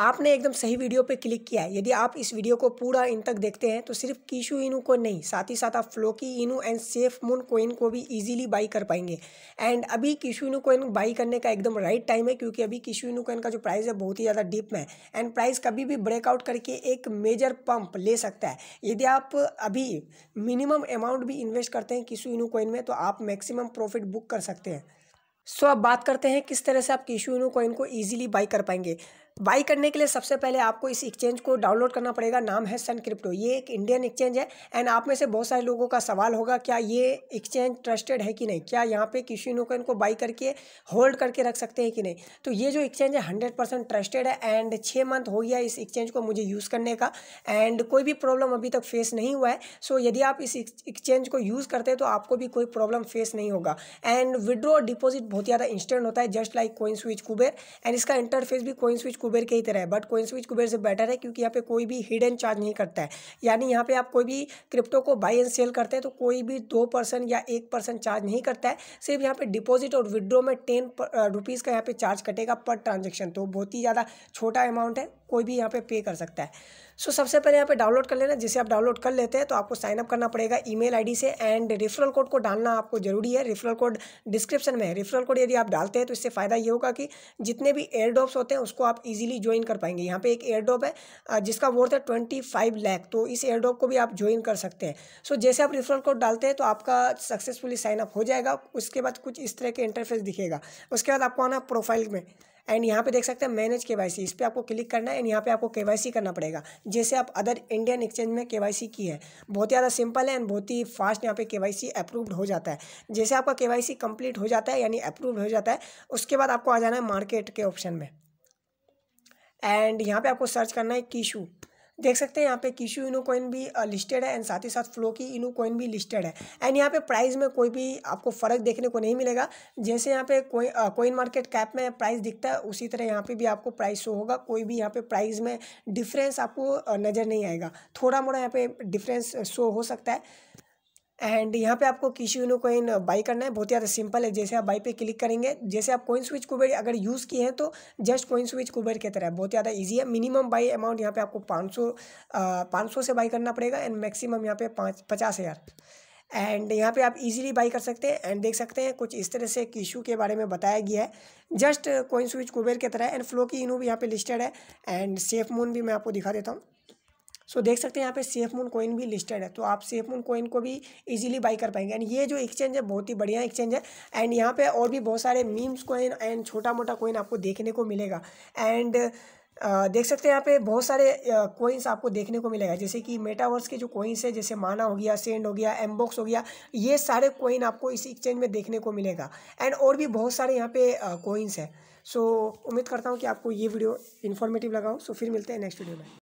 आपने एकदम सही वीडियो पे क्लिक किया है यदि आप इस वीडियो को पूरा इन तक देखते हैं तो सिर्फ कीशु इनू को नहीं साथ ही साथ आप फ्लोकी इनू एंड सेफ मून कोइन को भी इजीली बाई कर पाएंगे एंड अभी किशु इनू कोइन बाई करने का एकदम राइट टाइम है क्योंकि अभी किशु इनू कोइन का जो प्राइस है बहुत ही ज़्यादा डीप में है एंड प्राइस कभी भी ब्रेकआउट करके एक मेजर पम्प ले सकता है यदि आप अभी मिनिमम अमाउंट भी इन्वेस्ट करते हैं कीशू इनू कोइन में तो आप मैक्सिमम प्रॉफिट बुक कर सकते हैं सो so, अब बात करते हैं किस तरह से आप किशु इनू कोइन को ईजिली बाई कर पाएंगे बाई करने के लिए सबसे पहले आपको इस एक्सचेंज को डाउनलोड करना पड़ेगा नाम है सन क्रिप्टो ये एक इंडियन एक्सचेंज है एंड आप में से बहुत सारे लोगों का सवाल होगा क्या ये एक्सचेंज ट्रस्टेड है कि नहीं क्या यहाँ पे किसी नोकन को बाई करके होल्ड करके रख सकते हैं कि नहीं तो ये जो एक्सचेंज है हंड्रेड परसेंट ट्रस्टेड है एंड छः मंथ हो गया इस एक्सचेंज को मुझे यूज़ करने का एंड कोई भी प्रॉब्लम अभी तक फेस नहीं हुआ है सो so, यदि आप इस एक्सचेंज को यूज़ करते हैं तो आपको भी कोई प्रॉब्लम फेस नहीं होगा एंड विड्रॉ डिपॉजिट बहुत ज़्यादा इंस्टेंट होता है just like CoinSwitch Kuber and इसका इंटरफेस भी कोइन स्विच कुबेर की ही तरह है बट कोइन स्विच कुबेर से बेटर है क्योंकि यहाँ पे कोई भी हिडन चार्ज नहीं करता है यानी यहाँ पे आप कोई भी क्रिप्टो को बाई एंड सेल करते हैं तो कोई भी दो परसेंट या एक परसेंट चार्ज नहीं करता है सिर्फ यहाँ पे डिपॉजिट और विड्रो में टेन रुपीज़ uh, का यहाँ पे चार्ज कटेगा पर ट्रांजेक्शन तो बहुत ही ज़्यादा छोटा अमाउंट है कोई भी यहाँ पे पे कर सकता है सो so, सबसे पहले यहाँ पे डाउनलोड कर लेना जिसे आप डाउनलोड कर लेते हैं तो आपको साइनअप करना पड़ेगा ईमेल आईडी से एंड रेफरल कोड को डालना आपको जरूरी है रेफरल कोड डिस्क्रिप्शन में है रेफरल कोड यदि आप डालते हैं तो इससे फ़ायदा ये होगा कि जितने भी एयर ड्रॉप्स होते हैं उसको आप इजीली ज्वाइन कर पाएंगे यहाँ पे एक एयर ड्रॉप है जिसका वर्थ है ट्वेंटी फाइव तो इस एयर ड्रॉप को भी आप ज्वाइन कर सकते हैं सो so, जैसे आप रेफरल कोड डालते हैं तो आपका सक्सेसफुली साइनअप हो जाएगा उसके बाद कुछ इस तरह के इंटरफेस दिखेगा उसके बाद आपको आना प्रोफाइल में एंड यहाँ पे देख सकते हैं मैनेज के वाई इस पर आपको क्लिक करना है एंड यहाँ पे आपको के करना पड़ेगा जैसे आप अदर इंडियन एक्सचेंज में के की है बहुत ही ज़्यादा सिंपल है एंड बहुत ही फास्ट यहाँ पे के अप्रूव्ड हो जाता है जैसे आपका के कंप्लीट हो जाता है यानी अप्रूव हो जाता है उसके बाद आपको आ जाना है मार्केट के ऑप्शन में एंड यहाँ पर आपको सर्च करना है कीशू देख सकते हैं यहाँ पे किशू इनो कॉइन भी लिस्टेड है एंड साथ ही साथ फ्लो की इनो कॉइन भी लिस्टेड है एंड यहाँ पे प्राइस में कोई भी आपको फ़र्क देखने को नहीं मिलेगा जैसे यहाँ पे कोई कोइन मार्केट कैप में प्राइस दिखता है उसी तरह यहाँ पे भी आपको प्राइस शो होगा कोई भी यहाँ पे प्राइस में डिफरेंस आपको नज़र नहीं आएगा थोड़ा मोड़ा यहाँ पे डिफरेंस शो हो सकता है एंड यहाँ पे आपको किसी यूनो कोइन बाई करना है बहुत ज़्यादा सिंपल है जैसे आप बाई पे क्लिक करेंगे जैसे आप कोइन स्विच कुबेर अगर यूज़ किए हैं तो जस्ट कोइन स्विच कुबेर की तरह बहुत ज़्यादा ईजी है मिनिमम बाई अमाउंट यहाँ पे आपको पाँच सौ uh, पाँच सौ से बाई करना पड़ेगा एंड मैक्सिमम यहाँ पे पाँच पचास हज़ार एंड यहाँ पे आप इजीली बाई कर सकते हैं एंड देख सकते हैं कुछ इस तरह से एक इशू के बारे में बताया गया है जस्ट कोइन स्विच कुबेर की तरह एंड फ्लो की इनू भी यहाँ पे लिस्टेड है एंड सेफ मून भी मैं आपको दिखा देता हूँ सो so, देख सकते हैं यहाँ पे सेफ मून कोइन भी लिस्टेड है तो आप सेफ मून कोइन को भी इजीली बाई कर पाएंगे एंड ये जो एक्सचेंज है बहुत ही बढ़िया एक्सचेंज है एंड यहाँ पे और भी बहुत सारे मीम्स कोइन एंड छोटा मोटा कोइन आपको देखने को मिलेगा एंड देख सकते हैं यहाँ पे बहुत सारे कोइंस आपको देखने को मिलेगा जैसे कि मेटावर्स के जो कोइंस है जैसे माना हो गया सेंड हो गया एमबॉक्स हो गया ये सारे कोइन आपको इस एक्सचेंज में देखने को मिलेगा एंड और भी बहुत सारे यहाँ पे कोइंस हैं सो उम्मीद करता हूँ कि आपको ये वीडियो इन्फॉर्मेटिव लगाओ सो फिर मिलते हैं नेक्स्ट वीडियो में